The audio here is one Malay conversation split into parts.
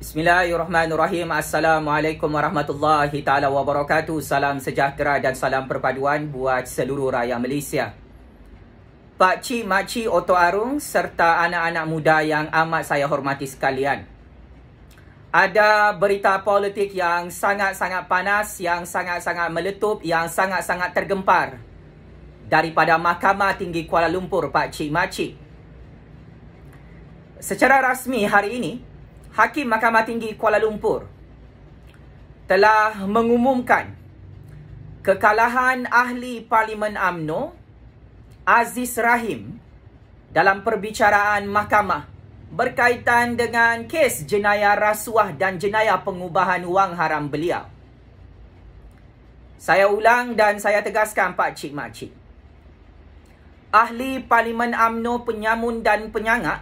Bismillahirrahmanirrahim. Assalamualaikum warahmatullahi taala wabarakatuh. Salam sejahtera dan salam perpaduan buat seluruh rakyat Malaysia. Pak cik, mak cik Oto Arung serta anak-anak muda yang amat saya hormati sekalian. Ada berita politik yang sangat-sangat panas, yang sangat-sangat meletup, yang sangat-sangat tergempar daripada Mahkamah Tinggi Kuala Lumpur, Pak Cik, Mak Cik. Secara rasmi hari ini, Hakim Mahkamah Tinggi Kuala Lumpur telah mengumumkan kekalahan ahli Parlimen AMNO Aziz Rahim dalam perbicaraan mahkamah berkaitan dengan kes jenayah rasuah dan jenayah pengubahan wang haram beliau. Saya ulang dan saya tegaskan Pak Cik Mak Cik. Ahli Parlimen AMNO penyamun dan penyangak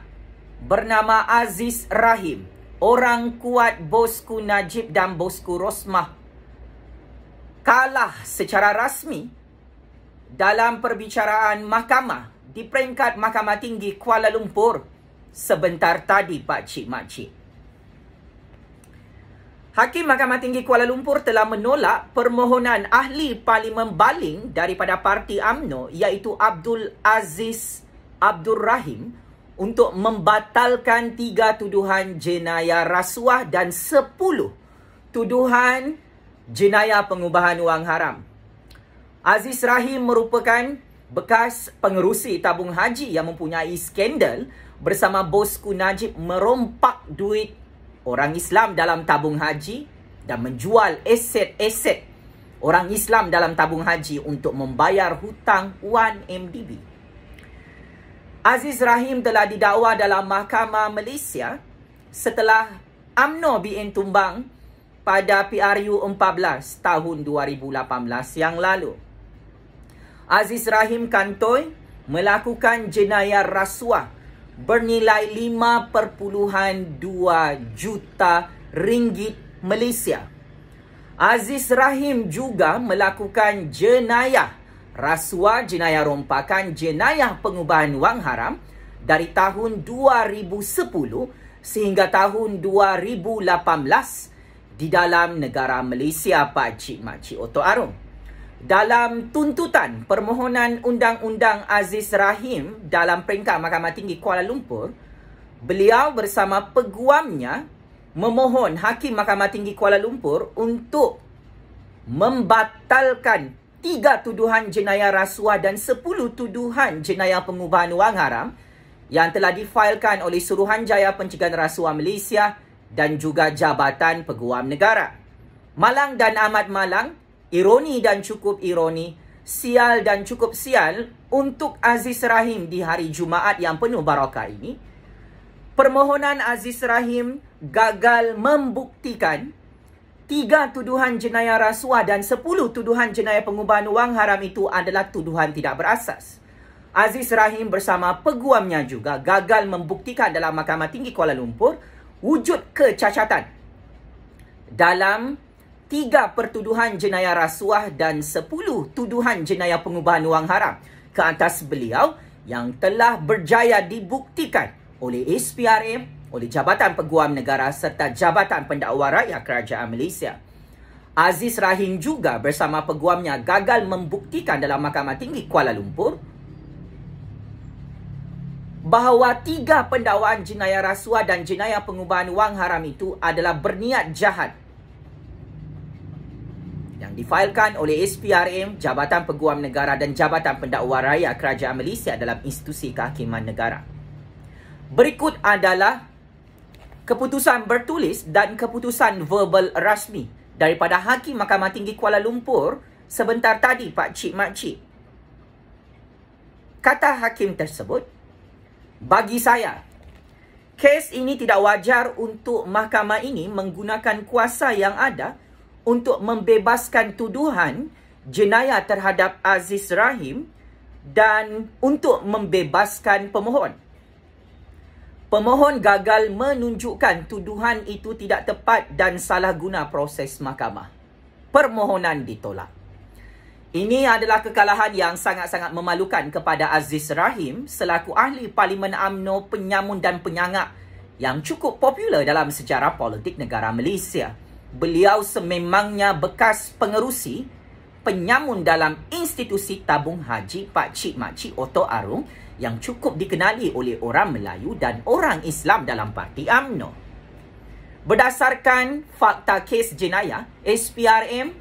bernama Aziz Rahim orang kuat bosku Najib dan bosku Rosmah kalah secara rasmi dalam perbicaraan mahkamah di peringkat Mahkamah Tinggi Kuala Lumpur sebentar tadi Pak Cik Mak Cik. Hakim Mahkamah Tinggi Kuala Lumpur telah menolak permohonan ahli Parlimen Baling daripada Parti AMNO iaitu Abdul Aziz Abdul Rahim untuk membatalkan tiga tuduhan jenayah rasuah dan sepuluh tuduhan jenayah pengubahan wang haram. Aziz Rahim merupakan bekas pengerusi tabung haji yang mempunyai skandal bersama bosku Najib merompak duit orang Islam dalam tabung haji dan menjual aset-aset orang Islam dalam tabung haji untuk membayar hutang 1MDB. Aziz Rahim telah didakwa dalam mahkamah Malaysia setelah UMNO BN tumbang pada PRU 14 tahun 2018 yang lalu. Aziz Rahim Kantoi melakukan jenayah rasuah bernilai 5.2 juta ringgit Malaysia. Aziz Rahim juga melakukan jenayah rasuah jenayah rompakan jenayah pengubahan wang haram dari tahun 2010 sehingga tahun 2018 di dalam negara Malaysia Pak Cik Mak Cik Otto Arum. Dalam tuntutan permohonan Undang-Undang Aziz Rahim dalam peringkat Mahkamah Tinggi Kuala Lumpur, beliau bersama peguamnya memohon Hakim Mahkamah Tinggi Kuala Lumpur untuk membatalkan tiga tuduhan jenayah rasuah dan sepuluh tuduhan jenayah pengubahan wang haram yang telah difailkan oleh Suruhanjaya Pencegahan Rasuah Malaysia dan juga Jabatan Peguam Negara. Malang dan amat malang, ironi dan cukup ironi, sial dan cukup sial untuk Aziz Rahim di hari Jumaat yang penuh barakah ini. Permohonan Aziz Rahim gagal membuktikan tiga tuduhan jenayah rasuah dan sepuluh tuduhan jenayah pengubahan wang haram itu adalah tuduhan tidak berasas. Aziz Rahim bersama peguamnya juga gagal membuktikan dalam Mahkamah Tinggi Kuala Lumpur wujud kecacatan dalam tiga pertuduhan jenayah rasuah dan sepuluh tuduhan jenayah pengubahan wang haram ke atas beliau yang telah berjaya dibuktikan oleh SPRM, oleh Jabatan Peguam Negara serta Jabatan Pendakwah Rakyat Kerajaan Malaysia. Aziz Rahim juga bersama peguamnya gagal membuktikan dalam Mahkamah Tinggi Kuala Lumpur bahawa tiga pendakwaan jenayah rasuah dan jenayah pengubahan wang haram itu adalah berniat jahat yang difailkan oleh SPRM, Jabatan Peguam Negara dan Jabatan Pendakwa Raya Kerajaan Malaysia dalam institusi kehakiman negara. Berikut adalah keputusan bertulis dan keputusan verbal rasmi daripada Hakim Mahkamah Tinggi Kuala Lumpur sebentar tadi Pak Cik Mak Cik. Kata hakim tersebut, bagi saya, kes ini tidak wajar untuk mahkamah ini menggunakan kuasa yang ada untuk membebaskan tuduhan jenayah terhadap Aziz Rahim dan untuk membebaskan pemohon. Pemohon gagal menunjukkan tuduhan itu tidak tepat dan salah guna proses mahkamah. Permohonan ditolak. Ini adalah kekalahan yang sangat-sangat memalukan kepada Aziz Rahim selaku ahli Parlimen AMNO penyamun dan penyangak yang cukup popular dalam sejarah politik negara Malaysia. Beliau sememangnya bekas pengerusi penyamun dalam institusi tabung haji Pak pakcik makcik Oto Arung yang cukup dikenali oleh orang Melayu dan orang Islam dalam parti AMNO. Berdasarkan fakta kes jenayah, SPRM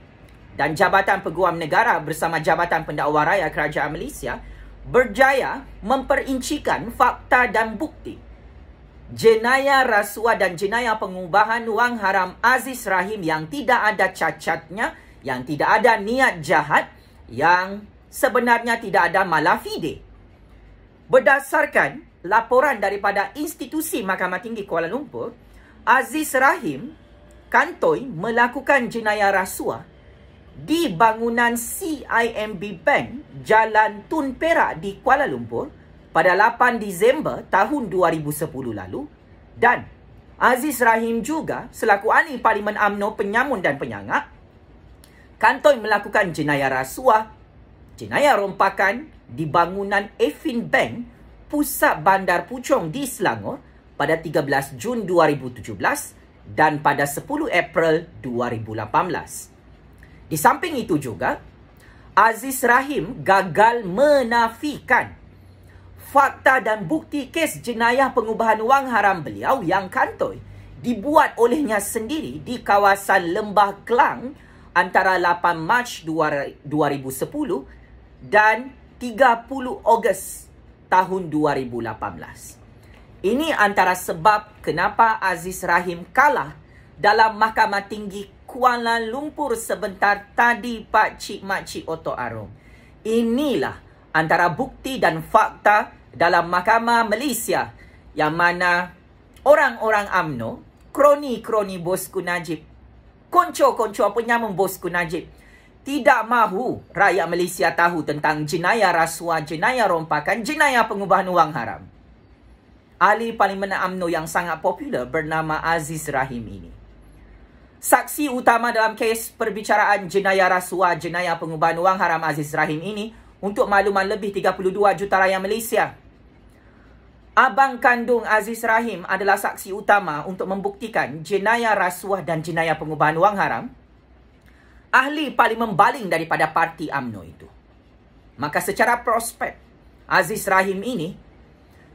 dan Jabatan Peguam Negara bersama Jabatan Pendakwa Raya Kerajaan Malaysia berjaya memperincikan fakta dan bukti jenayah rasuah dan jenayah pengubahan wang haram Aziz Rahim yang tidak ada cacatnya yang tidak ada niat jahat yang sebenarnya tidak ada malafide. Berdasarkan laporan daripada institusi Mahkamah Tinggi Kuala Lumpur, Aziz Rahim Kantoi melakukan jenayah rasuah di bangunan CIMB Bank Jalan Tun Perak di Kuala Lumpur pada 8 Disember tahun 2010 lalu dan Aziz Rahim juga selaku ahli Parlimen AMNO penyamun dan penyangak kantoi melakukan jenayah rasuah, jenayah rompakan di bangunan Efin Bank, pusat bandar Puchong di Selangor pada 13 Jun 2017 dan pada 10 April 2018. Di samping itu juga, Aziz Rahim gagal menafikan fakta dan bukti kes jenayah pengubahan wang haram beliau yang kantoi dibuat olehnya sendiri di kawasan Lembah Kelang, antara 8 Mac 2010 dan 30 Ogos tahun 2018. Ini antara sebab kenapa Aziz Rahim kalah dalam Mahkamah Tinggi Kuala Lumpur sebentar tadi Pak Cik Mak Cik Oto Arum. Inilah antara bukti dan fakta dalam Mahkamah Malaysia yang mana orang-orang AMNO, kroni-kroni bosku Najib konco-konco apanya membosku Najib. Tidak mahu rakyat Malaysia tahu tentang jenayah rasuah, jenayah rompakan, jenayah pengubahan wang haram. Ahli Parlimen UMNO yang sangat popular bernama Aziz Rahim ini. Saksi utama dalam kes perbicaraan jenayah rasuah, jenayah pengubahan wang haram Aziz Rahim ini untuk makluman lebih 32 juta rakyat Malaysia abang kandung Aziz Rahim adalah saksi utama untuk membuktikan jenayah rasuah dan jenayah pengubahan wang haram, ahli paling membaling daripada parti AMNO itu. Maka secara prospek, Aziz Rahim ini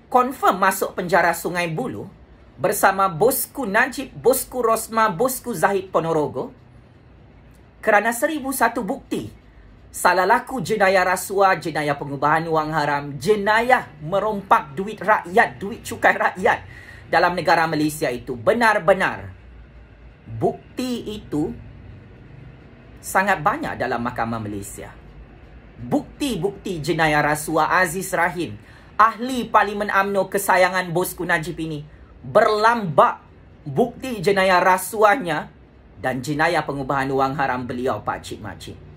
confirm masuk penjara Sungai Bulu bersama bosku Najib, bosku Rosma, bosku Zahid Ponorogo kerana seribu satu bukti salah laku jenayah rasuah, jenayah pengubahan wang haram, jenayah merompak duit rakyat, duit cukai rakyat dalam negara Malaysia itu. Benar-benar bukti itu sangat banyak dalam mahkamah Malaysia. Bukti-bukti jenayah rasuah Aziz Rahim, ahli Parlimen UMNO kesayangan bosku Najib ini berlambak bukti jenayah rasuahnya dan jenayah pengubahan wang haram beliau Pak Cik Majid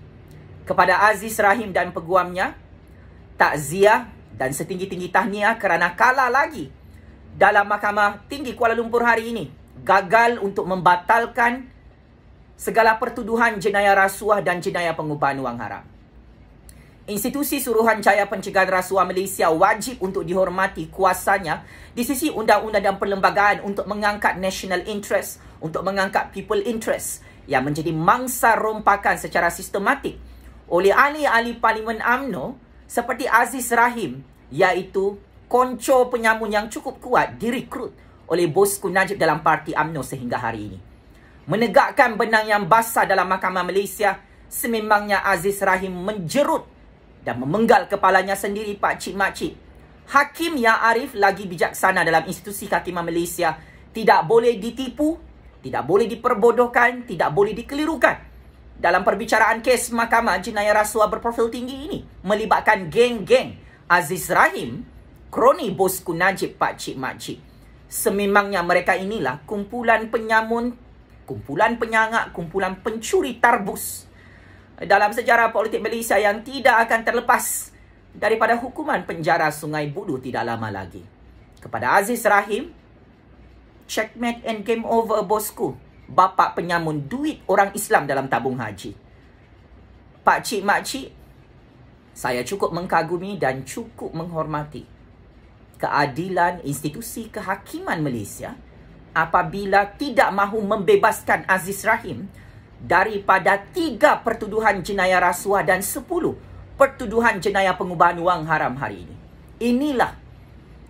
kepada Aziz Rahim dan peguamnya takziah dan setinggi-tinggi tahniah kerana kalah lagi dalam Mahkamah Tinggi Kuala Lumpur hari ini gagal untuk membatalkan segala pertuduhan jenayah rasuah dan jenayah pengubahan wang haram. Institusi Suruhan caya Pencegahan Rasuah Malaysia wajib untuk dihormati kuasanya di sisi undang-undang dan perlembagaan untuk mengangkat national interest, untuk mengangkat people interest yang menjadi mangsa rompakan secara sistematik oleh ahli-ahli Parlimen AMNO seperti Aziz Rahim iaitu konco penyamun yang cukup kuat direkrut oleh bosku Najib dalam parti AMNO sehingga hari ini. Menegakkan benang yang basah dalam mahkamah Malaysia sememangnya Aziz Rahim menjerut dan memenggal kepalanya sendiri Pak Cik Mak Cik. Hakim yang arif lagi bijaksana dalam institusi hakimah Malaysia tidak boleh ditipu, tidak boleh diperbodohkan, tidak boleh dikelirukan dalam perbicaraan kes mahkamah jenayah rasuah berprofil tinggi ini melibatkan geng-geng Aziz Rahim, kroni bosku Najib Pak Pakcik Makcik. Sememangnya mereka inilah kumpulan penyamun, kumpulan penyangak, kumpulan pencuri tarbus dalam sejarah politik Malaysia yang tidak akan terlepas daripada hukuman penjara Sungai Budu tidak lama lagi. Kepada Aziz Rahim, checkmate and game over bosku bapa penyamun duit orang Islam dalam tabung haji. Pak cik mak cik, saya cukup mengkagumi dan cukup menghormati keadilan institusi kehakiman Malaysia apabila tidak mahu membebaskan Aziz Rahim daripada tiga pertuduhan jenayah rasuah dan sepuluh pertuduhan jenayah pengubahan wang haram hari ini. Inilah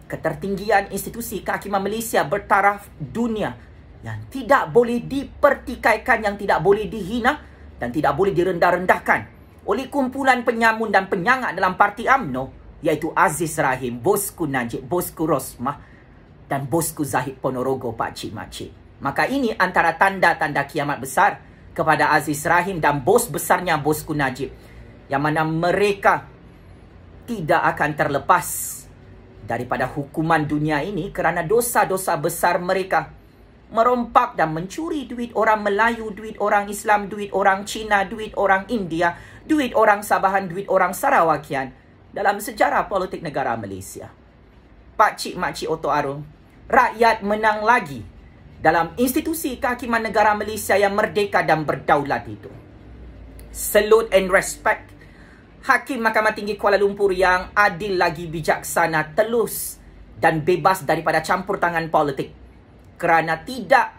ketertinggian institusi kehakiman Malaysia bertaraf dunia yang tidak boleh dipertikaikan, yang tidak boleh dihina dan tidak boleh direndah-rendahkan oleh kumpulan penyamun dan penyangak dalam parti AMNO iaitu Aziz Rahim, bosku Najib, bosku Rosmah dan bosku Zahid Ponorogo Pak Cik Maka ini antara tanda-tanda kiamat besar kepada Aziz Rahim dan bos besarnya bosku Najib yang mana mereka tidak akan terlepas daripada hukuman dunia ini kerana dosa-dosa besar mereka merompak dan mencuri duit orang Melayu, duit orang Islam, duit orang Cina, duit orang India, duit orang Sabahan, duit orang Sarawakian dalam sejarah politik negara Malaysia. Pak Cik Mak Cik Oto Arung, rakyat menang lagi dalam institusi kehakiman negara Malaysia yang merdeka dan berdaulat itu. Salute and respect Hakim Mahkamah Tinggi Kuala Lumpur yang adil lagi bijaksana, telus dan bebas daripada campur tangan politik kerana tidak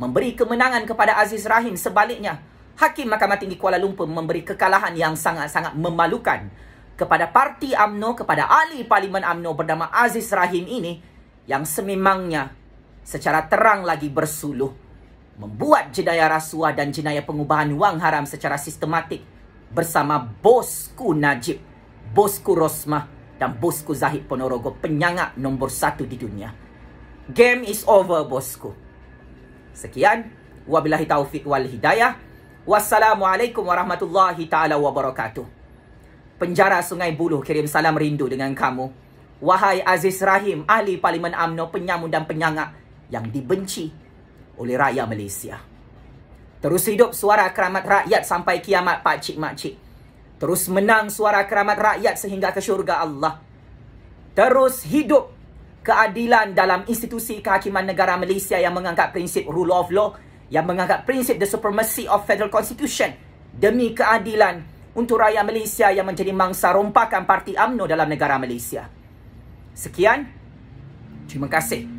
memberi kemenangan kepada Aziz Rahim. Sebaliknya, Hakim Mahkamah Tinggi Kuala Lumpur memberi kekalahan yang sangat-sangat memalukan kepada parti AMNO, kepada ahli Parlimen AMNO bernama Aziz Rahim ini yang sememangnya secara terang lagi bersuluh membuat jenayah rasuah dan jenayah pengubahan wang haram secara sistematik bersama bosku Najib, bosku Rosmah dan bosku Zahid Ponorogo penyangak nombor satu di dunia. Game is over bosku. Sekian. Wabillahi taufiq wal hidayah. Wassalamualaikum warahmatullahi ta'ala wabarakatuh. Penjara Sungai Buloh kirim salam rindu dengan kamu. Wahai Aziz Rahim, ahli Parlimen UMNO, penyamun dan penyangak yang dibenci oleh rakyat Malaysia. Terus hidup suara keramat rakyat sampai kiamat pakcik-makcik. Terus menang suara keramat rakyat sehingga ke syurga Allah. Terus hidup keadilan dalam institusi kehakiman negara Malaysia yang menganggap prinsip rule of law, yang menganggap prinsip the supremacy of federal constitution demi keadilan untuk rakyat Malaysia yang menjadi mangsa rompakan parti AMNO dalam negara Malaysia. Sekian. Terima kasih.